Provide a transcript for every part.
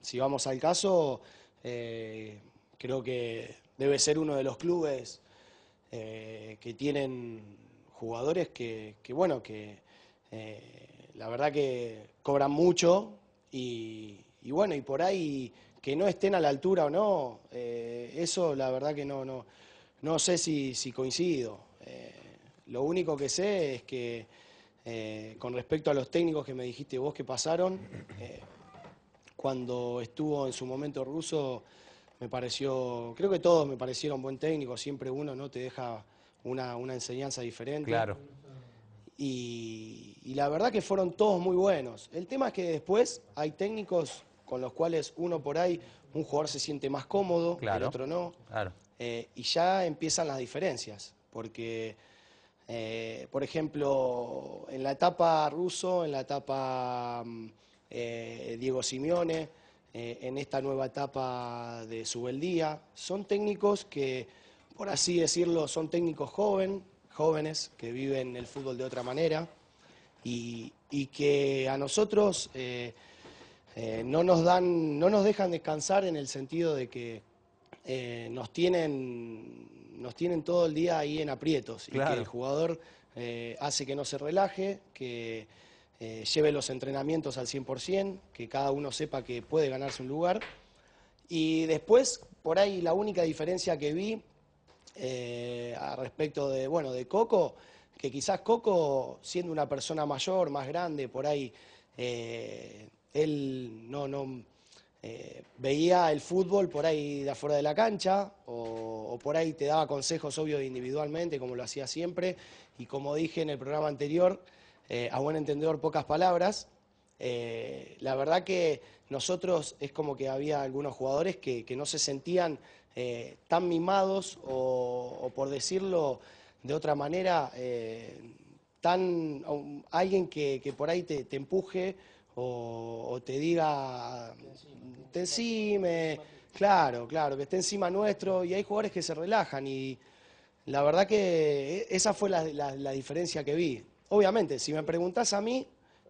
si vamos al caso, eh, creo que debe ser uno de los clubes eh, que tienen jugadores que, bueno, que eh, la verdad que cobran mucho y, bueno, y por ahí que no estén a la altura o no, eso la verdad que no, no, no sé si, si coincido. lo único que sé es que con respecto a los técnicos que me dijiste vos que pasaron, cuando estuvo en su momento ruso, me pareció, creo que todos me parecieron buen técnico, siempre uno no te deja una, enseñanza diferente. Claro. Y, la verdad que fueron todos muy buenos. El tema es que después hay técnicos con los cuales uno por ahí, un jugador se siente más cómodo, claro. el otro no. Claro. Eh, y ya empiezan las diferencias, porque, eh, por ejemplo, en la etapa ruso, en la etapa... Mm, eh, Diego Simeone, eh, en esta nueva etapa de su beldía, Son técnicos que, por así decirlo, son técnicos joven, jóvenes que viven el fútbol de otra manera y, que a nosotros eh, no, nos dan, no nos dejan descansar en el sentido de que nos, tienen, nos tienen todo el día ahí en aprietos y que el jugador hace que no se relaje, que eh, lleve los entrenamientos al 100%, que cada uno sepa que puede ganarse un lugar. Y después, por ahí la única diferencia que vi eh, a respecto de, bueno, de Coco, que quizás Coco, siendo una persona mayor, más grande, por ahí, eh, él no, veía el fútbol por ahí de afuera de la cancha o, o por ahí te daba consejos obvios individualmente, como lo hacía siempre. Y como dije en el programa anterior, eh, a buen entendedor, pocas palabras. Eh, la verdad que nosotros es como que había algunos jugadores que, no se sentían eh, tan mimados o, por decirlo de otra manera, tan alguien que, por ahí te, empuje o, te diga, te encime, claro, claro, que esté encima nuestro y hay jugadores que se relajan y la verdad que e, esa fue la diferencia que vi. Obviamente, si me preguntás a mí,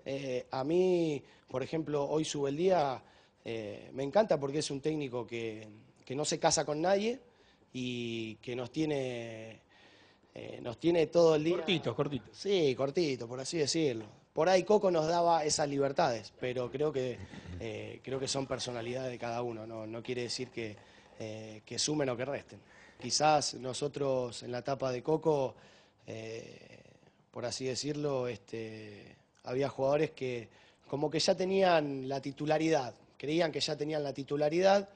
eh, a mí, por ejemplo, hoy sube el día, eh, me encanta porque es un técnico que, no se casa con nadie y que nos tiene, eh, nos tiene todo el día. Cortito, cortito. Sí, cortito, por así decirlo. Por ahí Coco nos daba esas libertades, pero creo que, creo que son personalidades de cada uno, no, quiere decir que, que sumen o que resten. Quizás nosotros en la etapa de Coco por así decirlo, este, había jugadores que como que ya tenían la titularidad, creían que ya tenían la titularidad.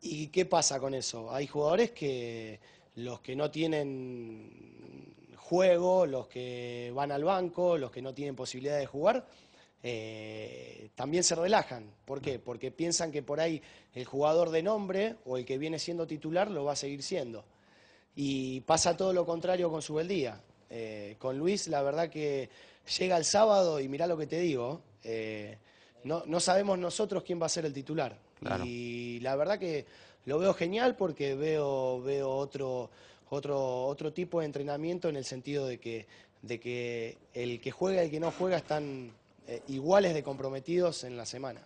¿Y qué pasa con eso? Hay jugadores que los que no tienen juego, los que van al banco, los que no tienen posibilidad de jugar, eh, también se relajan. ¿Por qué? Porque piensan que por ahí el jugador de nombre o el que viene siendo titular lo va a seguir siendo. Y pasa todo lo contrario con Subeldía. Eh, con Luis, la verdad que llega el sábado y MIRA lo que te digo, eh, no, sabemos nosotros quién va a ser el titular. Y la verdad que lo veo genial porque veo, veo otro, otro, otro tipo de entrenamiento en el sentido de que, de que el que juega y el que no juega están eh, iguales de comprometidos en la semana.